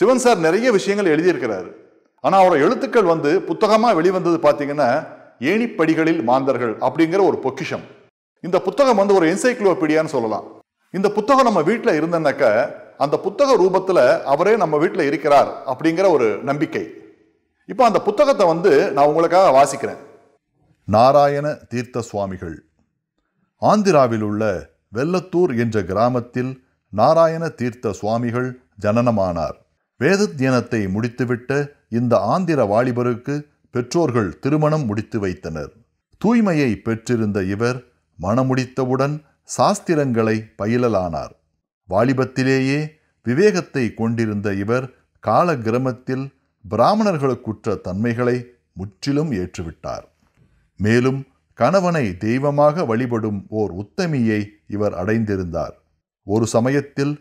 Sivan sir நிறைய விஷயங்கள் எழுதியிருக்கிறார் ஆனால் அவரோட எழுத்துக்கள் வந்து புத்தகமாக வெளிவந்தது பார்த்தீங்கன்னா ஏணிப்படிகளில் மாந்தர்கள் அப்படிங்கிற ஒரு பொக்கிஷம் இந்த புத்தகம் வந்து ஒரு என்சைக்ளோபீடியான்னு சொல்லலாம் இந்த புத்தகம் நம்ம வீட்டில் இருந்தனாக்க அந்த புத்தக ரூபத்தில் அவரே நம்ம வீட்டில் இருக்கிறார் அப்படிங்கிற ஒரு நம்பிக்கை இப்போ அந்த புத்தகத்தை வந்து நான் உங்களுக்காக வாசிக்கிறேன் நாராயண தீர்த்த சுவாமிகள் ஆந்திராவில் உள்ள வெள்ளத்தூர் என்ற கிராமத்தில் நாராயண தீர்த்த சுவாமிகள் ஜனனமானார் வேதத்தியனத்தை தியானத்தை முடித்துவிட்ட இந்த ஆந்திர வாலிபருக்கு பெற்றோர்கள் திருமணம் முடித்து வைத்தனர் தூய்மையை பெற்றிருந்த இவர் மணமுடித்தவுடன் சாஸ்திரங்களை பயிலலானார் வாலிபத்திலேயே விவேகத்தை கொண்டிருந்த இவர் கால கிரமத்தில் பிராமணர்களுக்குற்ற தன்மைகளை முற்றிலும் ஏற்றுவிட்டார் மேலும் கணவனை தெய்வமாக வழிபடும் ஓர் உத்தமியை இவர் அடைந்திருந்தார் ஒரு சமயத்தில்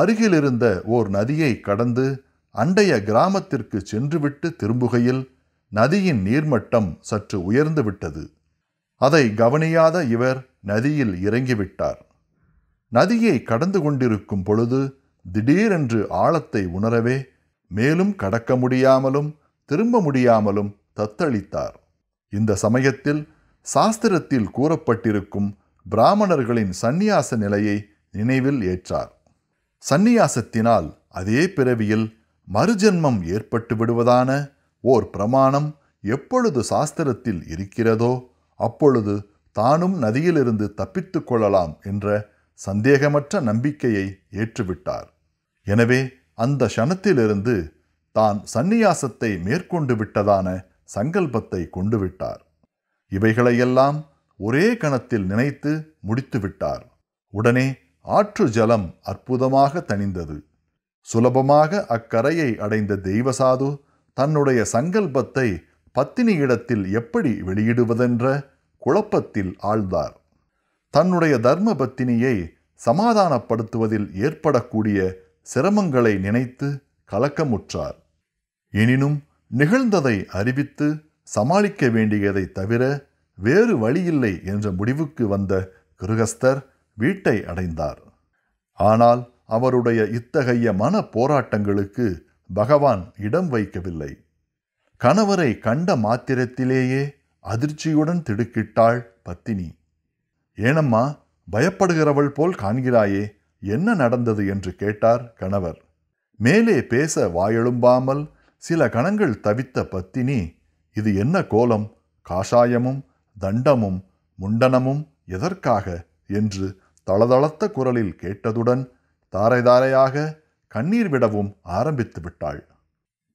அருகிலிருந்த ஓர் நதியை கடந்து அண்டைய கிராமத்திற்கு சென்றுவிட்டு திரும்புகையில் நதியின் நீர்மட்டம் சற்று உயர்ந்து விட்டது அதை கவனியாத இவர் நதியில் இறங்கிவிட்டார் நதியை கடந்து கொண்டிருக்கும் பொழுது திடீரென்று ஆழத்தை உணரவே மேலும் கடக்க முடியாமலும் திரும்ப முடியாமலும் தத்தளித்தார் இந்த சமயத்தில் சாஸ்திரத்தில் கூறப்பட்டிருக்கும் பிராமணர்களின் சந்நியாச நிலையை நினைவில் ஏற்றார் சந்நியாசத்தினால் அதே பிறவியில் மறுஜென்மம் ஏற்பட்டு விடுவதான ஓர் பிரமாணம் எப்பொழுது சாஸ்திரத்தில் இருக்கிறதோ அப்பொழுது தானும் நதியிலிருந்து தப்பித்துக் கொள்ளலாம் என்ற சந்தேகமற்ற நம்பிக்கையை ஏற்றுவிட்டார் எனவே அந்த க்ஷணத்திலிருந்து தான் சந்நியாசத்தை மேற்கொண்டு விட்டதான சங்கல்பத்தை கொண்டு விட்டார் இவைகளையெல்லாம் ஒரே கணத்தில் நினைத்து முடித்துவிட்டார் உடனே ஆற்று ஜலம் அற்புதமாக தணிந்தது சுலபமாக அக்கரையை அடைந்த தெய்வசாது தன்னுடைய சங்கல்பத்தை பத்தினியிடத்தில் எப்படி வெளியிடுவதென்ற குழப்பத்தில் ஆழ்ந்தார் தன்னுடைய தர்ம பத்தினியை சமாதானப்படுத்துவதில் ஏற்படக்கூடிய சிரமங்களை நினைத்து கலக்கமுற்றார் எனினும் நிகழ்ந்ததை அறிவித்து சமாளிக்க வேண்டியதை தவிர வேறு வழியில்லை என்ற முடிவுக்கு வந்த கிருகஸ்தர் வீட்டை அடைந்தார் ஆனால் அவருடைய இத்தகைய மன போராட்டங்களுக்கு பகவான் இடம் வைக்கவில்லை கணவரை கண்ட மாத்திரத்திலேயே அதிர்ச்சியுடன் திடுக்கிட்டாள் பத்தினி ஏனம்மா பயப்படுகிறவள் போல் காண்கிறாயே என்ன நடந்தது என்று கேட்டார் கணவர் மேலே பேச வாயெழும்பாமல் சில கணங்கள் தவித்த பத்தினி இது என்ன கோலம் காஷாயமும் தண்டமும் முண்டனமும் எதற்காக என்று தளதளத்த குரலில் கேட்டதுடன் தாரை தாரையாக கண்ணீர் விடவும் ஆரம்பித்து விட்டாள்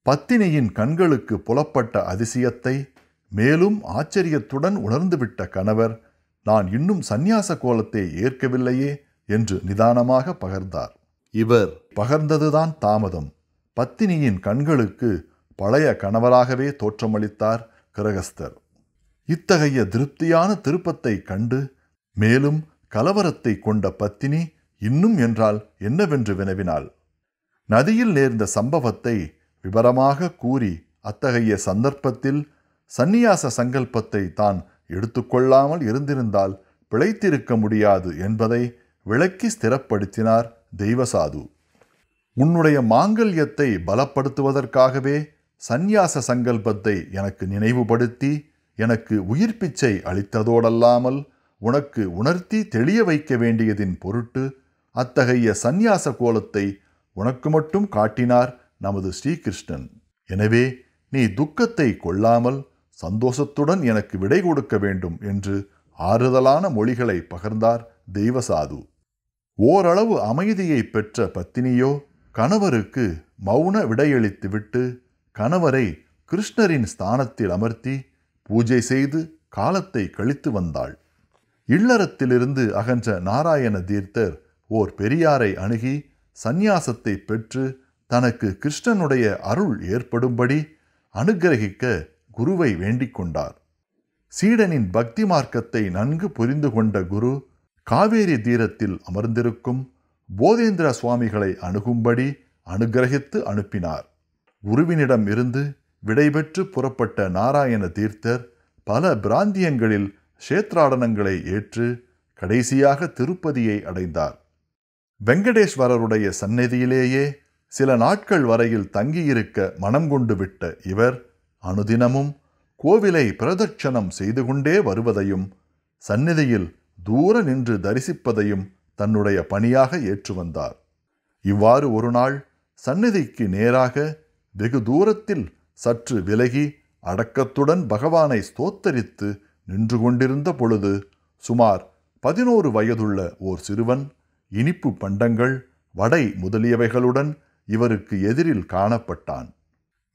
பத்தினியின் கண்களுக்கு புலப்பட்ட அதிசயத்தை மேலும் ஆச்சரியத்துடன் உணர்ந்துவிட்ட கணவர் நான் இன்னும் சந்நியாச கோலத்தை ஏற்கவில்லையே என்று நிதானமாக பகர்ந்தார் இவர் பகர்ந்ததுதான் தாமதம் பத்தினியின் கண்களுக்கு பழைய கணவராகவே தோற்றமளித்தார் கிரகஸ்தர் இத்தகைய திருப்தியான திருப்பத்தை கண்டு மேலும் கலவரத்தை கொண்ட பத்தினி இன்னும் என்றால் என்னவென்று வினவினாள் நதியில் நேர்ந்த சம்பவத்தை விவரமாக கூறி அத்தகைய சந்தர்ப்பத்தில் சந்நியாச சங்கல்பத்தை தான் எடுத்துக்கொள்ளாமல் இருந்திருந்தால் பிழைத்திருக்க முடியாது என்பதை விளக்கி ஸ்திரப்படுத்தினார் தெய்வசாது உன்னுடைய மாங்கல்யத்தை பலப்படுத்துவதற்காகவே சந்நியாச சங்கல்பத்தை எனக்கு நினைவுபடுத்தி எனக்கு உயிர்ப்பிச்சை அளித்ததோடல்லாமல் உனக்கு உணர்த்தி தெளிய வைக்க வேண்டியதின் பொருட்டு அத்தகைய சந்நியாச கோலத்தை உனக்கு மட்டும் காட்டினார் நமது ஸ்ரீகிருஷ்ணன் எனவே நீ துக்கத்தை கொள்ளாமல் சந்தோஷத்துடன் எனக்கு விடை கொடுக்க வேண்டும் என்று ஆறுதலான மொழிகளை பகர்ந்தார் தெய்வசாது ஓரளவு அமைதியை பெற்ற பத்தினியோ கணவருக்கு மௌன விடையளித்துவிட்டு கணவரை கிருஷ்ணரின் ஸ்தானத்தில் அமர்த்தி பூஜை செய்து காலத்தை கழித்து வந்தாள் இல்லறத்திலிருந்து அகன்ற நாராயண தீர்த்தர் ஓர் பெரியாரை அணுகி சந்நியாசத்தை பெற்று தனக்கு கிருஷ்ணனுடைய அருள் ஏற்படும்படி அனுகிரகிக்க குருவை வேண்டிக் கொண்டார் சீடனின் பக்தி மார்க்கத்தை நன்கு புரிந்து கொண்ட குரு காவேரி தீரத்தில் அமர்ந்திருக்கும் போதேந்திர சுவாமிகளை அணுகும்படி அனுகிரகித்து அனுப்பினார் குருவினிடம் இருந்து விடைபெற்று புறப்பட்ட நாராயண தீர்த்தர் பல பிராந்தியங்களில் சேத்ராடனங்களை ஏற்று கடைசியாக திருப்பதியை அடைந்தார் வெங்கடேஸ்வரருடைய சந்நிதியிலேயே சில நாட்கள் வரையில் தங்கியிருக்க மனம் கொண்டு விட்ட இவர் அனுதினமும் கோவிலை பிரதட்சணம் செய்து கொண்டே வருவதையும் சந்நிதியில் தூர நின்று தரிசிப்பதையும் தன்னுடைய பணியாக ஏற்று வந்தார் இவ்வாறு ஒரு நாள் சந்நிதிக்கு நேராக வெகு தூரத்தில் சற்று விலகி அடக்கத்துடன் பகவானை ஸ்தோத்தரித்து நின்று கொண்டிருந்த பொழுது சுமார் பதினோரு வயதுள்ள ஓர் சிறுவன் இனிப்பு பண்டங்கள் வடை முதலியவைகளுடன் இவருக்கு எதிரில் காணப்பட்டான்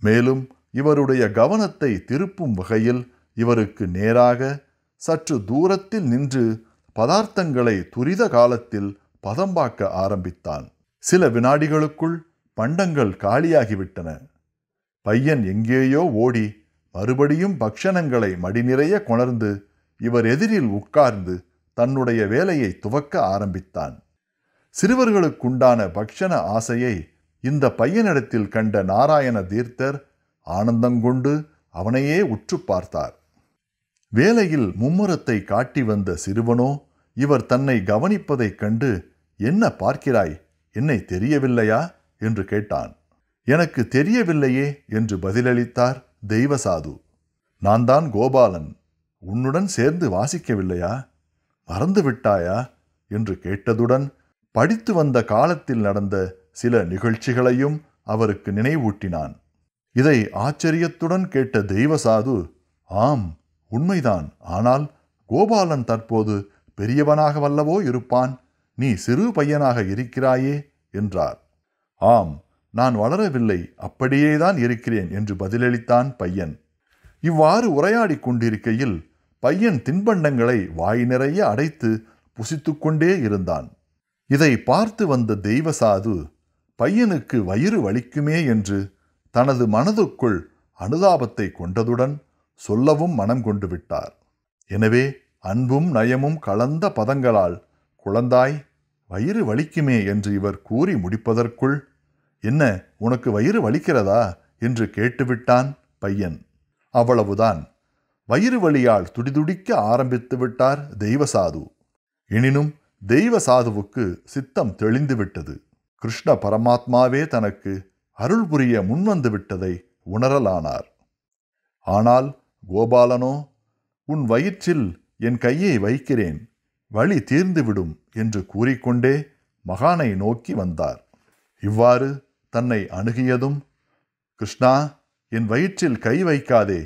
மேலும் இவருடைய கவனத்தை திருப்பும் வகையில் இவருக்கு நேராக சற்று தூரத்தில் நின்று பதார்த்தங்களை துரித காலத்தில் பதம்பாக்க ஆரம்பித்தான் சில வினாடிகளுக்குள் பண்டங்கள் காலியாகிவிட்டன பையன் எங்கேயோ ஓடி மறுபடியும் பக்ஷணங்களை மடிநிறைய கொணர்ந்து இவர் எதிரில் உட்கார்ந்து தன்னுடைய வேலையை துவக்க ஆரம்பித்தான் சிறுவர்களுக்குண்டான பக்ஷண ஆசையை இந்த பையனிடத்தில் கண்ட நாராயண தீர்த்தர் ஆனந்தங்கொண்டு அவனையே உற்று பார்த்தார் வேலையில் மும்முரத்தை காட்டி வந்த சிறுவனோ இவர் தன்னை கவனிப்பதைக் கண்டு என்ன பார்க்கிறாய் என்னை தெரியவில்லையா என்று கேட்டான் எனக்கு தெரியவில்லையே என்று பதிலளித்தார் தெய்வசாது நான் தான் கோபாலன் உன்னுடன் சேர்ந்து வாசிக்கவில்லையா மறந்து விட்டாயா என்று கேட்டதுடன் படித்து வந்த காலத்தில் நடந்த சில நிகழ்ச்சிகளையும் அவருக்கு நினைவூட்டினான் இதை ஆச்சரியத்துடன் கேட்ட தெய்வசாது ஆம் உண்மைதான் ஆனால் கோபாலன் தற்போது பெரியவனாக வல்லவோ இருப்பான் நீ சிறு பையனாக இருக்கிறாயே என்றார் ஆம் நான் வளரவில்லை அப்படியேதான் இருக்கிறேன் என்று பதிலளித்தான் பையன் இவ்வாறு உரையாடி கொண்டிருக்கையில் பையன் தின்பண்டங்களை வாய் நிறைய அடைத்து புசித்து கொண்டே இருந்தான் இதை பார்த்து வந்த தெய்வ சாது பையனுக்கு வயிறு வலிக்குமே என்று தனது மனதுக்குள் அனுதாபத்தை கொண்டதுடன் சொல்லவும் மனம் கொண்டு விட்டார் எனவே அன்பும் நயமும் கலந்த பதங்களால் குழந்தாய் வயிறு வலிக்குமே என்று இவர் கூறி முடிப்பதற்குள் என்ன உனக்கு வயிறு வலிக்கிறதா என்று கேட்டுவிட்டான் பையன் அவ்வளவுதான் வயிறு வழியால் துடிதுடிக்க ஆரம்பித்து விட்டார் தெய்வசாது எனினும் தெய்வசாதுவுக்கு சித்தம் தெளிந்துவிட்டது கிருஷ்ண பரமாத்மாவே தனக்கு அருள் புரிய முன்வந்து விட்டதை உணரலானார் ஆனால் கோபாலனோ உன் வயிற்றில் என் கையை வைக்கிறேன் வழி தீர்ந்துவிடும் என்று கூறிக்கொண்டே மகானை நோக்கி வந்தார் இவ்வாறு தன்னை அணுகியதும் கிருஷ்ணா என் வயிற்றில் கை வைக்காதே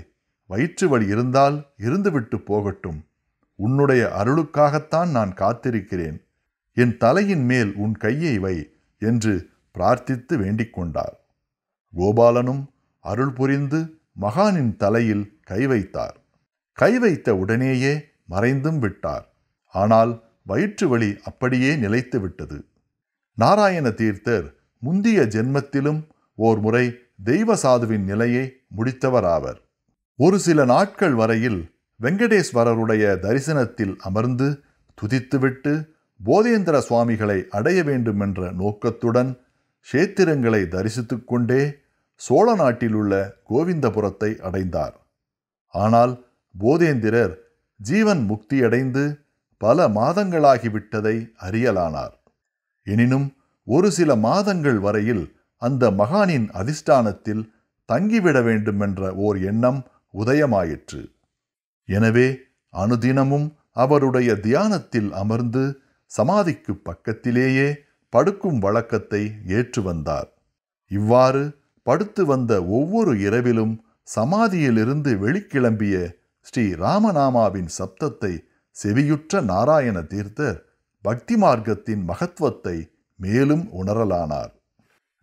வயிற்று வழி இருந்தால் இருந்துவிட்டு போகட்டும் உன்னுடைய அருளுக்காகத்தான் நான் காத்திருக்கிறேன் என் தலையின் மேல் உன் கையை வை என்று பிரார்த்தித்து வேண்டிக் கொண்டார் கோபாலனும் அருள் புரிந்து மகானின் தலையில் கை வைத்தார் கை வைத்த உடனேயே மறைந்தும் விட்டார் ஆனால் வயிற்று வழி அப்படியே நிலைத்து விட்டது நாராயண தீர்த்தர் முந்திய ஜென்மத்திலும் ஓர் முறை தெய்வ சாதுவின் நிலையை முடித்தவராவர் ஒரு சில நாட்கள் வரையில் வெங்கடேஸ்வரருடைய தரிசனத்தில் அமர்ந்து துதித்துவிட்டு போதேந்திர சுவாமிகளை அடைய வேண்டுமென்ற நோக்கத்துடன் சேத்திரங்களை தரிசித்து கொண்டே சோழ நாட்டிலுள்ள கோவிந்தபுரத்தை அடைந்தார் ஆனால் போதேந்திரர் ஜீவன் முக்தியடைந்து பல மாதங்களாகிவிட்டதை அறியலானார் எனினும் ஒரு சில மாதங்கள் வரையில் அந்த மகானின் அதிஷ்டானத்தில் தங்கிவிட வேண்டுமென்ற ஓர் எண்ணம் உதயமாயிற்று எனவே அனுதினமும் அவருடைய தியானத்தில் அமர்ந்து சமாதிக்கு பக்கத்திலேயே படுக்கும் வழக்கத்தை ஏற்று வந்தார் இவ்வாறு படுத்து வந்த ஒவ்வொரு இரவிலும் சமாதியிலிருந்து வெளிக்கிளம்பிய ஸ்ரீ ராமநாமாவின் சப்தத்தை செவியுற்ற நாராயண தீர்த்தர் பக்தி மார்க்கத்தின் மகத்துவத்தை மேலும் உணரலானார்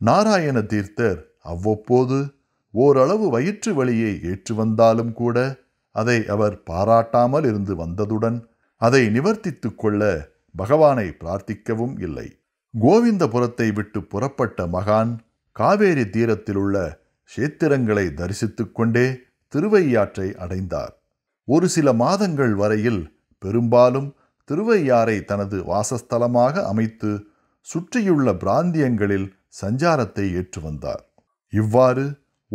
நாராயண தீர்த்தர் அவ்வப்போது ஓரளவு வயிற்று வழியை ஏற்று வந்தாலும் கூட அதை அவர் பாராட்டாமல் இருந்து வந்ததுடன் அதை நிவர்த்தித்துக் கொள்ள பகவானை பிரார்த்திக்கவும் இல்லை கோவிந்தபுரத்தை விட்டு புறப்பட்ட மகான் காவேரி தீரத்திலுள்ள சேத்திரங்களை தரிசித்துக் கொண்டே திருவையாற்றை அடைந்தார் ஒரு சில மாதங்கள் வரையில் பெரும்பாலும் திருவையாறை தனது வாசஸ்தலமாக அமைத்து சுற்றியுள்ள பிராந்தியங்களில் சஞ்சாரத்தை ஏற்று வந்தார் இவ்வாறு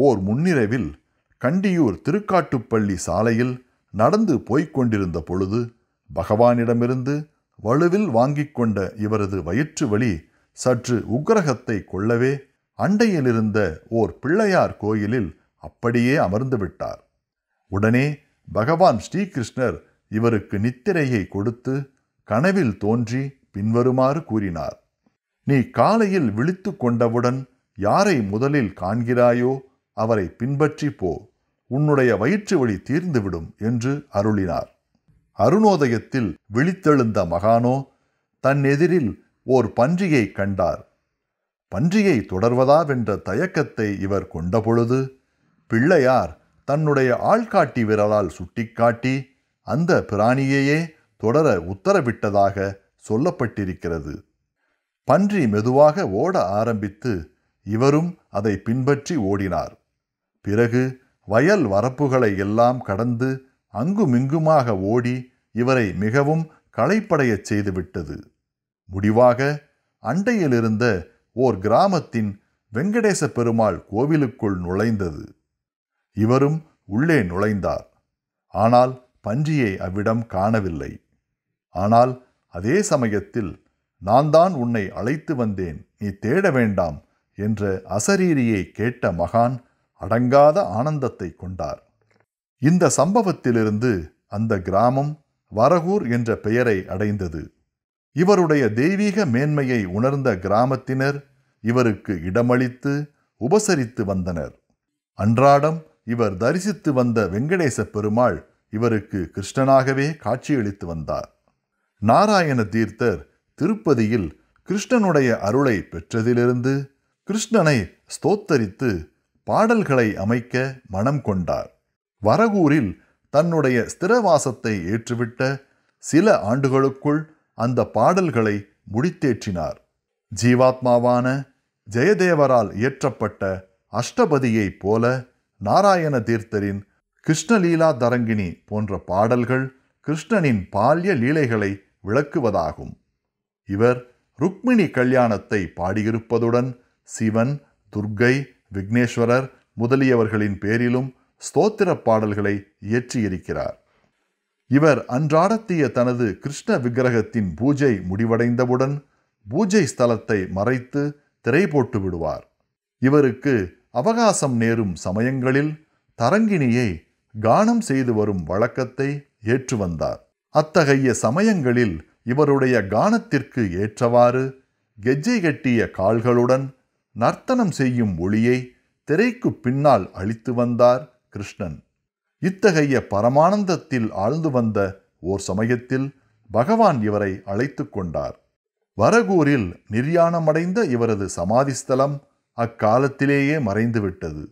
ஓர் முன்னிரவில் கண்டியூர் திருக்காட்டுப்பள்ளி சாலையில் நடந்து போய்க் கொண்டிருந்த பொழுது பகவானிடமிருந்து வலுவில் வாங்கிக் கொண்ட இவரது வயிற்று வழி சற்று உக்ரகத்தை கொள்ளவே அண்டையிலிருந்த ஓர் பிள்ளையார் கோயிலில் அப்படியே அமர்ந்து விட்டார் உடனே பகவான் ஸ்ரீகிருஷ்ணர் இவருக்கு நித்திரையை கொடுத்து கனவில் தோன்றி பின்வருமாறு கூறினார் நீ காலையில் விழித்து கொண்டவுடன் யாரை முதலில் காண்கிறாயோ அவரை பின்பற்றி போ உன்னுடைய வயிற்று வழி தீர்ந்துவிடும் என்று அருளினார் அருணோதயத்தில் விழித்தெழுந்த மகானோ தன் எதிரில் ஓர் பன்றியை கண்டார் பன்றியை தொடர்வதாவென்ற தயக்கத்தை இவர் கொண்டபொழுது பிள்ளையார் தன்னுடைய ஆள்காட்டி விரலால் சுட்டிக்காட்டி அந்த பிராணியையே தொடர உத்தரவிட்டதாக சொல்லப்பட்டிருக்கிறது பன்றி மெதுவாக ஓட ஆரம்பித்து இவரும் அதை பின்பற்றி ஓடினார் பிறகு வயல் வரப்புகளை எல்லாம் கடந்து அங்குமிங்குமாக ஓடி இவரை மிகவும் களைப்படையச் செய்துவிட்டது முடிவாக அண்டையிலிருந்த ஓர் கிராமத்தின் வெங்கடேச பெருமாள் கோவிலுக்குள் நுழைந்தது இவரும் உள்ளே நுழைந்தார் ஆனால் பன்றியை அவ்விடம் காணவில்லை ஆனால் அதே சமயத்தில் நான் தான் உன்னை அழைத்து வந்தேன் நீ தேட வேண்டாம் என்ற அசரீரியை கேட்ட மகான் அடங்காத ஆனந்தத்தை கொண்டார் இந்த சம்பவத்திலிருந்து அந்த கிராமம் வரகூர் என்ற பெயரை அடைந்தது இவருடைய தெய்வீக மேன்மையை உணர்ந்த கிராமத்தினர் இவருக்கு இடமளித்து உபசரித்து வந்தனர் அன்றாடம் இவர் தரிசித்து வந்த வெங்கடேச பெருமாள் இவருக்கு கிருஷ்ணனாகவே காட்சியளித்து வந்தார் நாராயண தீர்த்தர் திருப்பதியில் கிருஷ்ணனுடைய அருளை பெற்றதிலிருந்து கிருஷ்ணனை ஸ்தோத்தரித்து பாடல்களை அமைக்க மனம் கொண்டார் வரகூரில் தன்னுடைய ஸ்திரவாசத்தை ஏற்றுவிட்ட சில ஆண்டுகளுக்குள் அந்த பாடல்களை முடித்தேற்றினார் ஜீவாத்மாவான ஜெயதேவரால் இயற்றப்பட்ட அஷ்டபதியைப் போல நாராயண தீர்த்தரின் கிருஷ்ணலீலா தரங்கினி போன்ற பாடல்கள் கிருஷ்ணனின் பால்ய லீலைகளை விளக்குவதாகும் இவர் ருக்மிணி கல்யாணத்தை பாடியிருப்பதுடன் சிவன் துர்க்கை விக்னேஸ்வரர் முதலியவர்களின் பேரிலும் ஸ்தோத்திர பாடல்களை இயற்றியிருக்கிறார் இவர் அன்றாடத்திய தனது கிருஷ்ண விக்கிரகத்தின் பூஜை முடிவடைந்தவுடன் பூஜை ஸ்தலத்தை மறைத்து திரை போட்டு விடுவார் இவருக்கு அவகாசம் நேரும் சமயங்களில் தரங்கிணியை கானம் செய்து வரும் வழக்கத்தை ஏற்று வந்தார் அத்தகைய சமயங்களில் இவருடைய கானத்திற்கு ஏற்றவாறு கெஜ்ஜை கட்டிய கால்களுடன் நர்த்தனம் செய்யும் ஒளியை திரைக்கு பின்னால் அழித்து வந்தார் கிருஷ்ணன் இத்தகைய பரமானந்தத்தில் ஆழ்ந்து வந்த ஓர் சமயத்தில் பகவான் இவரை அழைத்து கொண்டார் வரகூரில் நிர்யாணமடைந்த இவரது சமாதிஸ்தலம் அக்காலத்திலேயே மறைந்துவிட்டது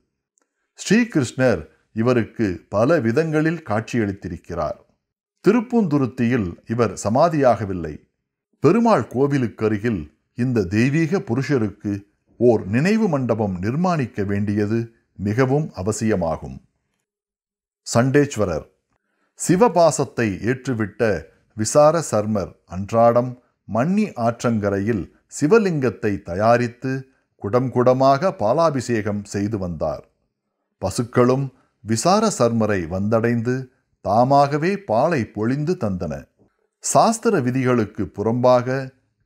ஸ்ரீகிருஷ்ணர் இவருக்கு பல விதங்களில் காட்சியளித்திருக்கிறார் திருப்புந்துருத்தியில் இவர் சமாதியாகவில்லை பெருமாள் கோவிலுக்கு அருகில் இந்த தெய்வீக புருஷருக்கு ஓர் நினைவு மண்டபம் நிர்மாணிக்க வேண்டியது மிகவும் அவசியமாகும் சண்டேஸ்வரர் சிவபாசத்தை ஏற்றுவிட்ட விசார சர்மர் அன்றாடம் மன்னி ஆற்றங்கரையில் சிவலிங்கத்தை தயாரித்து குடம் குடமாக பாலாபிஷேகம் செய்து வந்தார் பசுக்களும் விசார சர்மரை வந்தடைந்து தாமாகவே பாலை பொழிந்து தந்தன சாஸ்திர விதிகளுக்கு புறம்பாக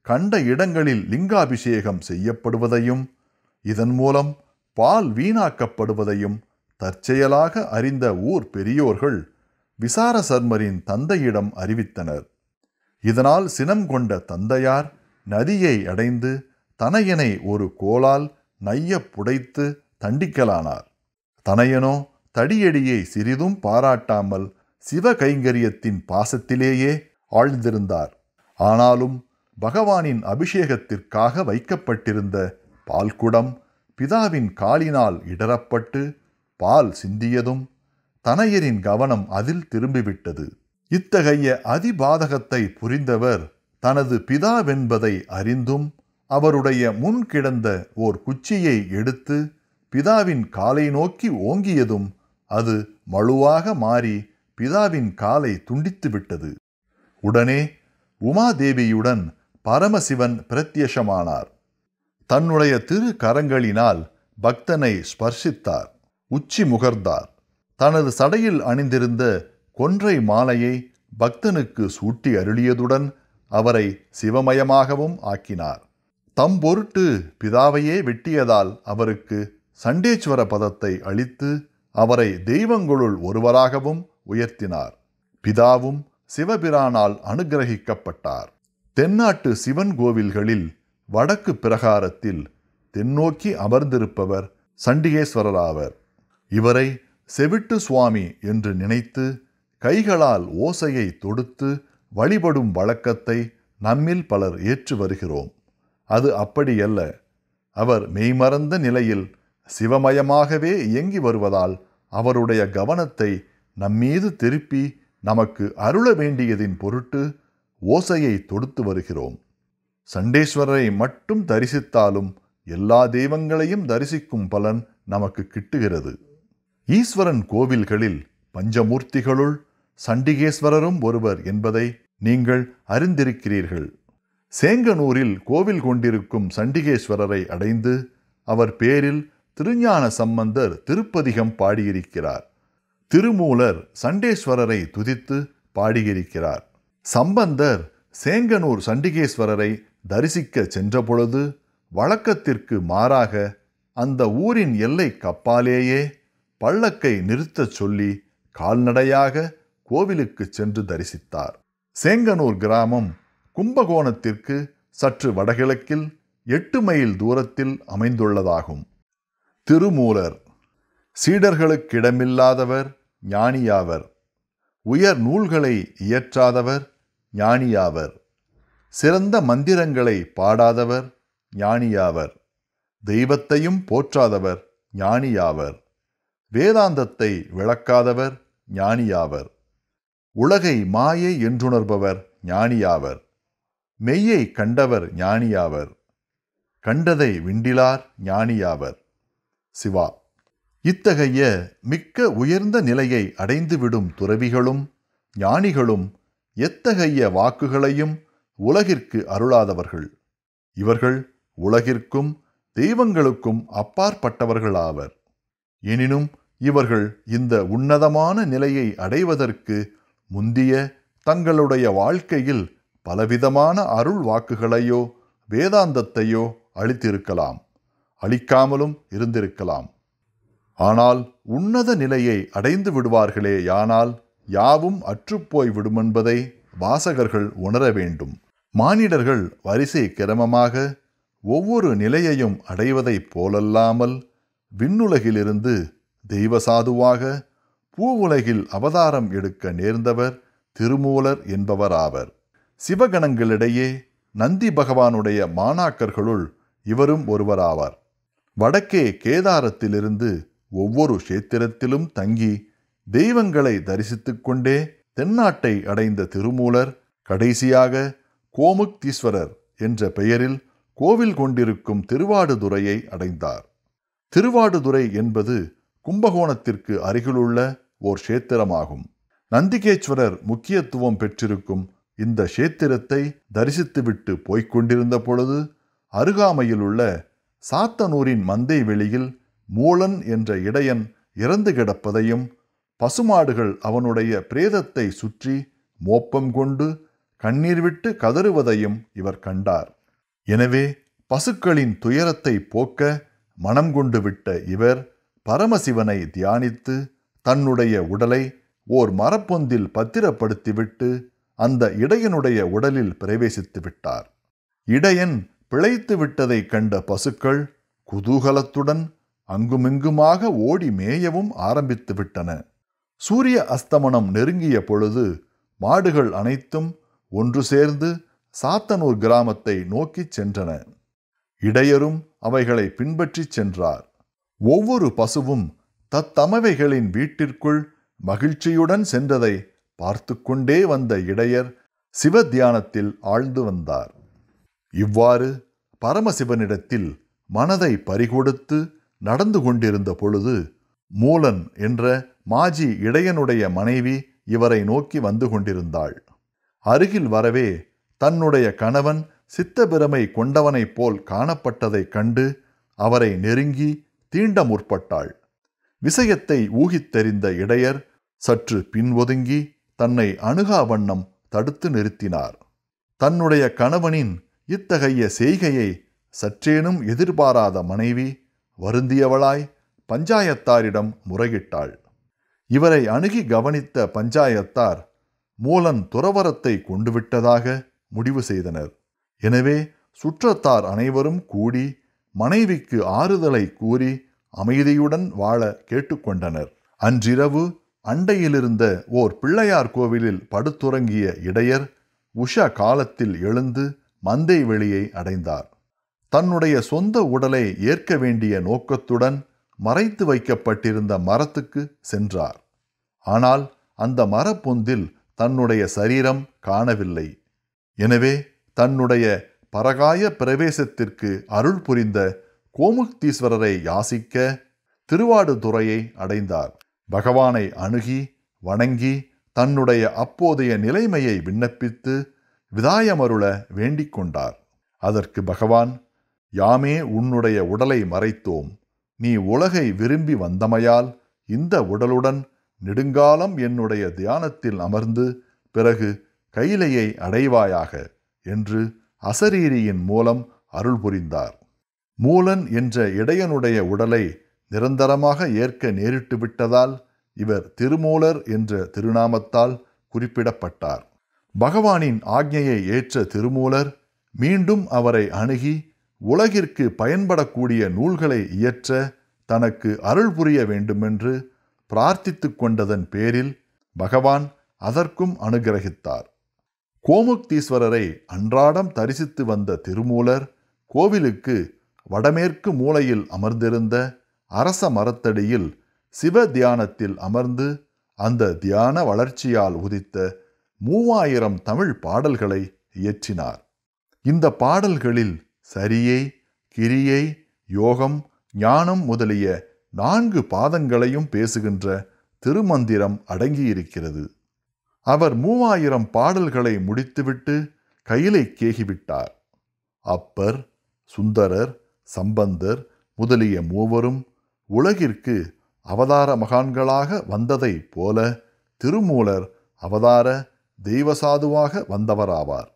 கண்ட இடங்களில் லிங்காபிஷேகம் செய்யப்படுவதையும் இதன் மூலம் பால் வீணாக்கப்படுவதையும் தற்செயலாக அறிந்த ஊர் பெரியோர்கள் விசார சர்மரின் தந்தையிடம் அறிவித்தனர் இதனால் சினம் கொண்ட தந்தையார் நதியை அடைந்து தனையனை ஒரு கோலால் நைய புடைத்து தண்டிக்கலானார் தனையனோ தடியடியை சிறிதும் பாராட்டாமல் சிவகைங்கரியத்தின் பாசத்திலேயே ஆழ்ந்திருந்தார் ஆனாலும் பகவானின் அபிஷேகத்திற்காக வைக்கப்பட்டிருந்த பால்குடம் பிதாவின் காலினால் இடரப்பட்டு பால் சிந்தியதும் தனையரின் கவனம் அதில் திரும்பிவிட்டது இத்தகைய அதிபாதகத்தை புரிந்தவர் தனது பிதாவென்பதை அறிந்தும் அவருடைய முன் கிடந்த ஓர் குச்சியை எடுத்து பிதாவின் காலை நோக்கி ஓங்கியதும் அது மழுவாக மாறி பிதாவின் காலை துண்டித்து விட்டது உடனே உமாதேவியுடன் பரமசிவன் பிரத்யஷமானார் தன்னுடைய திரு கரங்களினால் பக்தனை ஸ்பர்சித்தார் உச்சி முகர்ந்தார் தனது சடையில் அணிந்திருந்த கொன்றை மாலையை பக்தனுக்கு சூட்டி அருளியதுடன் அவரை சிவமயமாகவும் ஆக்கினார் தம் பொருட்டு பிதாவையே வெட்டியதால் அவருக்கு சண்டேஸ்வர பதத்தை அளித்து அவரை தெய்வங்களுள் ஒருவராகவும் உயர்த்தினார் பிதாவும் சிவபிரானால் அனுகிரகிக்கப்பட்டார் தென்னாட்டு சிவன் கோவில்களில் வடக்கு பிரகாரத்தில் தென்னோக்கி அமர்ந்திருப்பவர் சண்டிகேஸ்வரராவர் இவரை செவிட்டு சுவாமி என்று நினைத்து கைகளால் ஓசையை தொடுத்து வழிபடும் வழக்கத்தை நம்மில் பலர் ஏற்று வருகிறோம் அது அப்படியல்ல அவர் மெய்மறந்த நிலையில் சிவமயமாகவே இயங்கி வருவதால் அவருடைய கவனத்தை நம்மீது திருப்பி நமக்கு அருள வேண்டியதின் பொருட்டு ஓசையை தொடுத்து வருகிறோம் சண்டேஸ்வரரை மட்டும் தரிசித்தாலும் எல்லா தெய்வங்களையும் தரிசிக்கும் பலன் நமக்கு கிட்டுகிறது ஈஸ்வரன் கோவில்களில் பஞ்சமூர்த்திகளுள் சண்டிகேஸ்வரரும் ஒருவர் என்பதை நீங்கள் அறிந்திருக்கிறீர்கள் சேங்கனூரில் கோவில் கொண்டிருக்கும் சண்டிகேஸ்வரரை அடைந்து அவர் பேரில் திருஞான சம்பந்தர் திருப்பதிகம் பாடியிருக்கிறார் திருமூலர் சண்டேஸ்வரரை துதித்து பாடியிருக்கிறார் சம்பந்தர் சேங்கனூர் சண்டிகேஸ்வரரை தரிசிக்க சென்றபொழுது வழக்கத்திற்கு மாறாக அந்த ஊரின் எல்லை கப்பாலேயே பள்ளக்கை நிறுத்தச் சொல்லி கால்நடையாக கோவிலுக்கு சென்று தரிசித்தார் சேங்கனூர் கிராமம் கும்பகோணத்திற்கு சற்று வடகிழக்கில் எட்டு மைல் தூரத்தில் அமைந்துள்ளதாகும் திருமூலர் சீடர்களுக்கிடமில்லாதவர் ஞானியாவர் உயர் நூல்களை இயற்றாதவர் ஞானியாவர் சிறந்த மந்திரங்களை பாடாதவர் ஞானியாவர் தெய்வத்தையும் போற்றாதவர் ஞானியாவர் வேதாந்தத்தை விளக்காதவர் ஞானியாவர் உலகை மாயை என்றுணர்பவர் ஞானியாவர் மெய்யை கண்டவர் ஞானியாவர் கண்டதை விண்டிலார் ஞானியாவர் சிவா இத்தகைய மிக்க உயர்ந்த நிலையை அடைந்துவிடும் துறவிகளும் ஞானிகளும் எத்தகைய வாக்குகளையும் உலகிற்கு அருளாதவர்கள் இவர்கள் உலகிற்கும் தெய்வங்களுக்கும் அப்பாற்பட்டவர்களாவர் எனினும் இவர்கள் இந்த உன்னதமான நிலையை அடைவதற்கு முந்திய தங்களுடைய வாழ்க்கையில் பலவிதமான அருள் வாக்குகளையோ வேதாந்தத்தையோ அளித்திருக்கலாம் அளிக்காமலும் இருந்திருக்கலாம் ஆனால் உன்னத நிலையை அடைந்து விடுவார்களே யானால் யாவும் அற்றுப்போய் விடுமென்பதை வாசகர்கள் உணர வேண்டும் மானிடர்கள் வரிசை கிரமமாக ஒவ்வொரு நிலையையும் அடைவதைப் போலல்லாமல் விண்ணுலகிலிருந்து தெய்வ சாதுவாக பூவுலகில் அவதாரம் எடுக்க நேர்ந்தவர் திருமூலர் என்பவராவர் சிவகணங்களிடையே நந்தி பகவானுடைய மாணாக்கர்களுள் இவரும் ஒருவராவார் வடக்கே கேதாரத்திலிருந்து ஒவ்வொரு கஷேத்திரத்திலும் தங்கி தெய்வங்களை தரிசித்துக்கொண்டே தென்னாட்டை அடைந்த திருமூலர் கடைசியாக கோமுக்தீஸ்வரர் என்ற பெயரில் கோவில் கொண்டிருக்கும் திருவாடுதுறையை அடைந்தார் திருவாடுதுறை என்பது கும்பகோணத்திற்கு அருகிலுள்ள ஓர் கஷேத்திரமாகும் நந்திகேஸ்வரர் முக்கியத்துவம் பெற்றிருக்கும் இந்த கஷேத்திரத்தை தரிசித்துவிட்டு போய்க் கொண்டிருந்த பொழுது அருகாமையிலுள்ள சாத்தனூரின் மந்தை வெளியில் மூலன் என்ற இடையன் இறந்து கிடப்பதையும் பசுமாடுகள் அவனுடைய பிரேதத்தை சுற்றி மோப்பம் கொண்டு கண்ணீர் விட்டு கதறுவதையும் இவர் கண்டார் எனவே பசுக்களின் துயரத்தை போக்க மனம் கொண்டு விட்ட இவர் பரமசிவனை தியானித்து தன்னுடைய உடலை ஓர் மரப்பொந்தில் பத்திரப்படுத்திவிட்டு அந்த இடையனுடைய உடலில் பிரவேசித்து விட்டார் இடையன் பிழைத்து விட்டதைக் கண்ட பசுக்கள் குதூகலத்துடன் அங்குமிங்குமாக ஓடி மேயவும் ஆரம்பித்து விட்டன சூரிய அஸ்தமனம் நெருங்கிய பொழுது மாடுகள் அனைத்தும் ஒன்று சேர்ந்து சாத்தனூர் கிராமத்தை நோக்கிச் சென்றன இடையரும் அவைகளை பின்பற்றிச் சென்றார் ஒவ்வொரு பசுவும் தத்தமவைகளின் வீட்டிற்குள் மகிழ்ச்சியுடன் சென்றதை பார்த்து கொண்டே வந்த இடையர் சிவத்தியானத்தில் ஆழ்ந்து வந்தார் இவ்வாறு பரமசிவனிடத்தில் மனதை பறிகொடுத்து நடந்து கொண்டிருந்த பொழுது மூலன் என்ற மாஜி இடையனுடைய மனைவி இவரை நோக்கி வந்து கொண்டிருந்தாள் அருகில் வரவே தன்னுடைய கணவன் சித்தபிரமை கொண்டவனைப் போல் காணப்பட்டதைக் கண்டு அவரை நெருங்கி தீண்ட முற்பட்டாள் விஷயத்தை ஊகித்தெறிந்த இடையர் சற்று பின்ஒதுங்கி தன்னை அணுகா வண்ணம் தடுத்து நிறுத்தினார் தன்னுடைய கணவனின் இத்தகைய செய்கையை சற்றேனும் எதிர்பாராத மனைவி வருந்தியவளாய் பஞ்சாயத்தாரிடம் முறையிட்டாள் இவரை அணுகி கவனித்த பஞ்சாயத்தார் மூலன் துறவரத்தை கொண்டுவிட்டதாக முடிவு செய்தனர் எனவே சுற்றத்தார் அனைவரும் கூடி மனைவிக்கு ஆறுதலை கூறி அமைதியுடன் வாழ கேட்டுக்கொண்டனர் அன்றிரவு அண்டையிலிருந்த ஓர் பிள்ளையார் கோவிலில் படுத்துறங்கிய இடையர் உஷ காலத்தில் எழுந்து மந்தை வெளியை அடைந்தார் தன்னுடைய சொந்த உடலை ஏற்க வேண்டிய நோக்கத்துடன் மறைத்து வைக்கப்பட்டிருந்த மரத்துக்கு சென்றார் ஆனால் அந்த மரப்பொந்தில் தன்னுடைய சரீரம் காணவில்லை எனவே தன்னுடைய பரகாய பிரவேசத்திற்கு அருள் புரிந்த கோமுக்தீஸ்வரரை யாசிக்க திருவாடுதுறையை அடைந்தார் பகவானை அணுகி வணங்கி தன்னுடைய அப்போதைய நிலைமையை விண்ணப்பித்து விதாயமருள வேண்டிக் கொண்டார் அதற்கு பகவான் யாமே உன்னுடைய உடலை மறைத்தோம் நீ உலகை விரும்பி வந்தமையால் இந்த உடலுடன் நெடுங்காலம் என்னுடைய தியானத்தில் அமர்ந்து பிறகு கையிலையை அடைவாயாக என்று அசரீரியின் மூலம் அருள் புரிந்தார் மூலன் என்ற இடையனுடைய உடலை நிரந்தரமாக ஏற்க நேரிட்டு விட்டதால் இவர் திருமூலர் என்ற திருநாமத்தால் குறிப்பிடப்பட்டார் பகவானின் ஆக்ஞையை ஏற்ற திருமூலர் மீண்டும் அவரை அணுகி உலகிற்கு பயன்படக்கூடிய நூல்களை இயற்ற தனக்கு அருள் புரிய வேண்டுமென்று பிரார்த்தித்து கொண்டதன் பேரில் பகவான் அதற்கும் அனுகிரகித்தார் கோமுக்தீஸ்வரரை அன்றாடம் தரிசித்து வந்த திருமூலர் கோவிலுக்கு வடமேற்கு மூலையில் அமர்ந்திருந்த அரச மரத்தடியில் சிவ தியானத்தில் அமர்ந்து அந்த தியான வளர்ச்சியால் உதித்த மூவாயிரம் தமிழ் பாடல்களை இயற்றினார் இந்த பாடல்களில் சரியை கிரியை யோகம் ஞானம் முதலிய நான்கு பாதங்களையும் பேசுகின்ற திருமந்திரம் அடங்கியிருக்கிறது அவர் மூவாயிரம் பாடல்களை முடித்துவிட்டு கையிலை கேகிவிட்டார் அப்பர் சுந்தரர் சம்பந்தர் முதலிய மூவரும் உலகிற்கு அவதார மகான்களாக வந்ததைப் போல திருமூலர் அவதார தெய்வசாதுவாக வந்தவராவார்